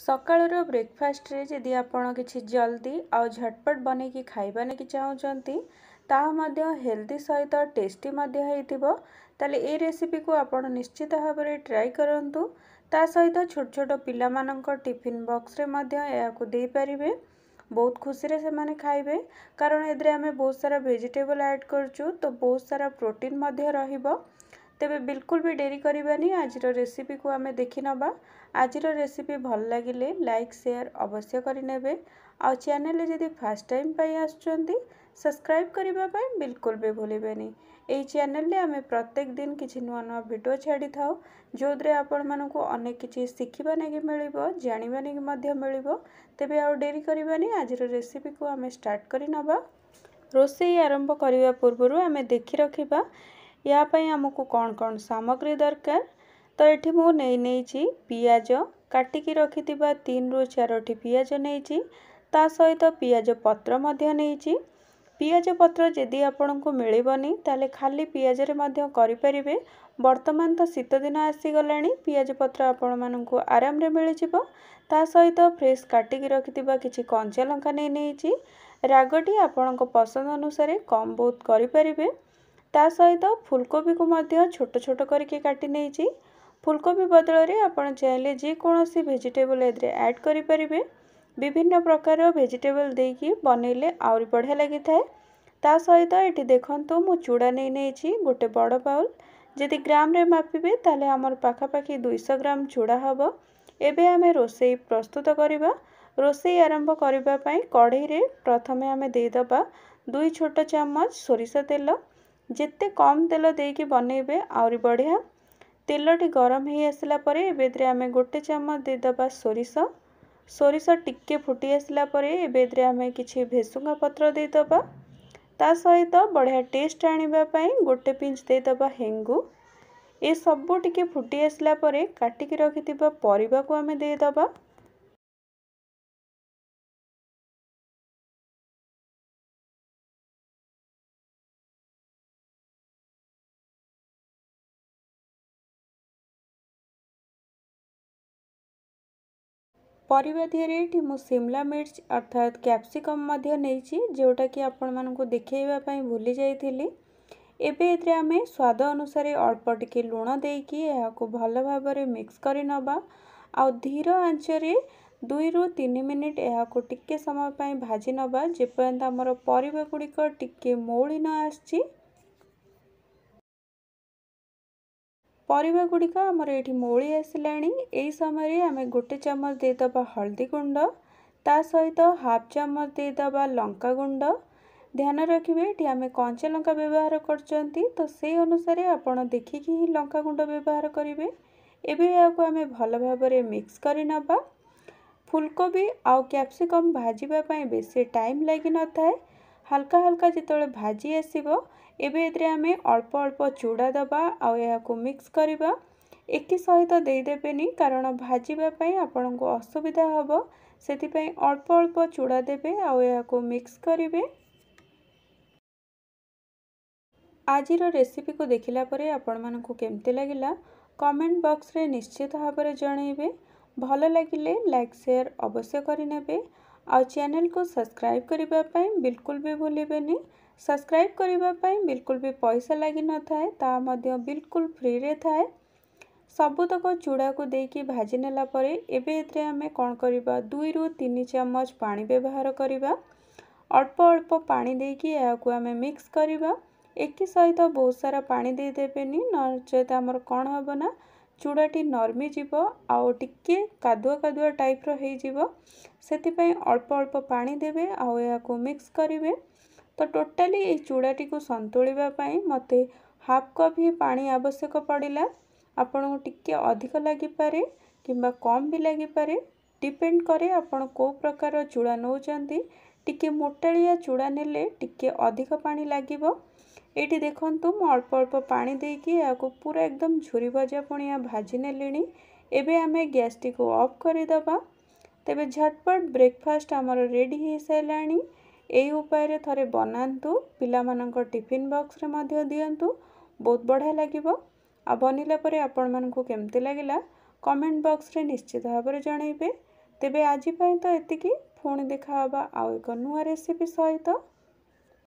ସକାଳର ବ୍ରେକଫାଷ୍ଟରେ ଯଦି ଆପଣ କିଛି ଜଲ୍ଦି ଆଉ ଝଟପଟ ବନେଇକି ଖାଇବା ନେଇକି ଚାହୁଁଛନ୍ତି ତାହା ମଧ୍ୟ ହେଲ୍ଦି ସହିତ ଟେଷ୍ଟି ମଧ୍ୟ ହେଇଥିବ ତାହେଲେ ଏ ରେସିପିକୁ ଆପଣ ନିଶ୍ଚିତ ଭାବରେ ଟ୍ରାଏ କରନ୍ତୁ ତା ସହିତ ଛୋଟ ଛୋଟ ପିଲାମାନଙ୍କ ଟିଫିନ୍ ବକ୍ସରେ ମଧ୍ୟ ଏହାକୁ ଦେଇପାରିବେ ବହୁତ ଖୁସିରେ ସେମାନେ ଖାଇବେ କାରଣ ଏଥିରେ ଆମେ ବହୁତ ସାରା ଭେଜିଟେବଲ୍ ଆଡ଼୍ କରୁଛୁ ତ ବହୁତ ସାରା ପ୍ରୋଟିନ୍ ମଧ୍ୟ ରହିବ तेरे बिल्कुल भी डेरी करें आज रेसीपी को आम देखने आज रेसीपी भल लगे लाइक सेयार अवश्य करे आ चेल जी फास्ट टाइम पाई आसक्राइब करने बिल्कुल भी भूल चेल आम प्रत्येक दिन किसी नुआ नुआ भिड छाड़ी था जो थे आपण मानक अनेक किसी शिखा नहीं मिल जाणवा मिल तेब डेरी करें आज रेसीपी को आम स्टार्ट करोस आरंभ करने पूर्व आम देखि रखा या पाई आमको कौन कौन सामग्री दरकार तो ये मुझे नहीं पिज काटिक रखि तीन रु चार पिज नहीं सहित पिज पत्र पिज पत्र जदि आपण को मिलनी तेल खाली पिजरे करें बर्तमान तो शीत दिन आसीगला पिज पत्र आपण मानक आराम सहित फ्रेश काटिक रखि किसी कंचा लंका नहीं रागटी आपण पसंद अनुसार कम बहुत करें ତା ସହିତ ଫୁଲକୋବିକୁ ମଧ୍ୟ ଛୋଟ ଛୋଟ କରିକି କାଟି ନେଇଛି ଫୁଲକୋବି ବଦଳରେ ଆପଣ ଚାହିଁଲେ ଯେକୌଣସି ଭେଜିଟେବଲ୍ ଏଥିରେ ଆଡ଼୍ କରିପାରିବେ ବିଭିନ୍ନ ପ୍ରକାର ଭେଜିଟେବଲ୍ ଦେଇକି ବନେଇଲେ ଆହୁରି ବଢ଼ିଆ ଲାଗିଥାଏ ତା ସହିତ ଏଠି ଦେଖନ୍ତୁ ମୁଁ ଚୁଡ଼ା ନେଇ ନେଇଛି ଗୋଟେ ବଡ଼ ବାଉଲ୍ ଯଦି ଗ୍ରାମରେ ମାପିବେ ତାହେଲେ ଆମର ପାଖାପାଖି ଦୁଇଶହ ଗ୍ରାମ ଚୁଡ଼ା ହେବ ଏବେ ଆମେ ରୋଷେଇ ପ୍ରସ୍ତୁତ କରିବା ରୋଷେଇ ଆରମ୍ଭ କରିବା ପାଇଁ କଢ଼େଇରେ ପ୍ରଥମେ ଆମେ ଦେଇଦେବା ଦୁଇ ଛୋଟ ଚାମଚ ସୋରିଷ ତେଲ जिते कम तेल देकी बनइबे आहरी बढ़िया तेलटी गरम हो आसला आम गोटे चामच देदे सोरस सोरस टिके फुटी आसापर एमें किसी भेसुंगा पत्र सहित बढ़िया टेस्ट आई गोटे पिंच देद हेंगु ये सबू टे फुटी आसला काटिकी रखि पर आम देद पर सिमला मिर्च अर्थात कैप्सिकम जोटा कि आपण देखापी भूली जाइली एवं आम स्वाद अनुसार अल्प टिके लुण दे कि भल भाव मिक्स कर धीर आंचर दुई रु तीन मिनिट यह टे समय भाजी नवा जपर्यंत आम पर मौली न आसी ପରିବା ଗୁଡ଼ିକ ଆମର ଏଇଠି ମଉଳି ଆସିଲାଣି ଏହି ସମୟରେ ଆମେ ଗୋଟେ ଚାମଚ ଦେଇଦେବା ହଳଦୀ ଗୁଣ୍ଡ ତା ସହିତ ହାଫ୍ ଚାମଚ ଦେଇଦେବା ଲଙ୍କା ଗୁଣ୍ଡ ଧ୍ୟାନ ରଖିବେ ଏଠି ଆମେ କଞ୍ଚା ଲଙ୍କା ବ୍ୟବହାର କରୁଛନ୍ତି ତ ସେଇ ଅନୁସାରେ ଆପଣ ଦେଖିକି ହିଁ ଲଙ୍କା ଗୁଣ୍ଡ ବ୍ୟବହାର କରିବେ ଏବେ ଏହାକୁ ଆମେ ଭଲ ଭାବରେ ମିକ୍ସ କରିନେବା ଫୁଲକୋବି ଆଉ କ୍ୟାପ୍ସିକମ୍ ଭାଜିବା ପାଇଁ ବେଶୀ ଟାଇମ୍ ଲାଗିନଥାଏ ହାଲକା ହାଲକା ଯେତେବେଳେ ଭାଜି ଆସିବ ଏବେ ଏଥିରେ ଆମେ ଅଳ୍ପ ଅଳ୍ପ ଚୁଡ଼ା ଦେବା ଆଉ ଏହାକୁ ମିକ୍ସ କରିବା ଏକି ସହିତ ଦେଇଦେବେନି କାରଣ ଭାଜିବା ପାଇଁ ଆପଣଙ୍କୁ ଅସୁବିଧା ହେବ ସେଥିପାଇଁ ଅଳ୍ପ ଅଳ୍ପ ଚୁଡ଼ା ଦେବେ ଆଉ ଏହାକୁ ମିକ୍ସ କରିବେ ଆଜିର ରେସିପିକୁ ଦେଖିଲା ପରେ ଆପଣମାନଙ୍କୁ କେମିତି ଲାଗିଲା କମେଣ୍ଟ ବକ୍ସରେ ନିଶ୍ଚିତ ଭାବରେ ଜଣାଇବେ ଭଲ ଲାଗିଲେ ଲାଇକ୍ ସେୟାର ଅବଶ୍ୟ କରିନେବେ आ चेल को सब्सक्राइब करने बिल्कुल भी भूल सब्सक्राइब करने बिल्कुल भी पैसा लग न थाए ता बिल्कुल फ्री रे थाए सबुतक चूड़ा को देखिए भाजने पर आम कौन कर दुई रु तीन चमच पा व्यवहार करवा अल्प अल्प पा दे कि आम मिक्स करवा एक सहित तो बहुत सारा पा देदेवे नचे आम कौन हम ना चूड़ाटी नर्मी जीव आदुआ कादुआ टाइप रही ସେଥିପାଇଁ ଅଳ୍ପ ଅଳ୍ପ ପାଣି ଦେବେ ଆଉ ଏହାକୁ ମିକ୍ସ କରିବେ ତ ଟୋଟାଲି ଏଇ ଚୂଡ଼ାଟିକୁ ସନ୍ତୁଳିବା ପାଇଁ ମୋତେ ହାଫ୍ କପ୍ ହିଁ ପାଣି ଆବଶ୍ୟକ ପଡ଼ିଲା ଆପଣଙ୍କୁ ଟିକିଏ ଅଧିକ ଲାଗିପାରେ କିମ୍ବା କମ୍ ବି ଲାଗିପାରେ ଡିପେଣ୍ଡ କରେ ଆପଣ କେଉଁ ପ୍ରକାର ଚୂଡ଼ା ନେଉଛନ୍ତି ଟିକିଏ ମୋଟାଳିଆ ଚୂଡ଼ା ନେଲେ ଟିକିଏ ଅଧିକ ପାଣି ଲାଗିବ ଏଇଠି ଦେଖନ୍ତୁ ମୁଁ ଅଳ୍ପ ଅଳ୍ପ ପାଣି ଦେଇକି ଏହାକୁ ପୁରା ଏକଦମ ଝୁରି ଭଜା ପୁଣିଆ ଭାଜି ନେଲିଣି ଏବେ ଆମେ ଗ୍ୟାସ୍ଟିକୁ ଅଫ୍ କରିଦେବା ତେବେ ଝଟପଟ ବ୍ରେକଫାଷ୍ଟ ଆମର ରେଡ଼ି ହୋଇସାରିଲାଣି ଏଇ ଉପାୟରେ ଥରେ ବନାନ୍ତୁ ପିଲାମାନଙ୍କ ଟିଫିନ୍ ବକ୍ସରେ ମଧ୍ୟ ଦିଅନ୍ତୁ ବହୁତ ବଢ଼ିଆ ଲାଗିବ ଆଉ ବନିଲା ପରେ ଆପଣମାନଙ୍କୁ କେମିତି ଲାଗିଲା କମେଣ୍ଟ ବକ୍ସରେ ନିଶ୍ଚିତ ଭାବରେ ଜଣାଇବେ ତେବେ ଆଜି ପାଇଁ ତ ଏତିକି ପୁଣି ଦେଖାହେବା ଆଉ ଏକ ନୂଆ ରେସିପି ସହିତ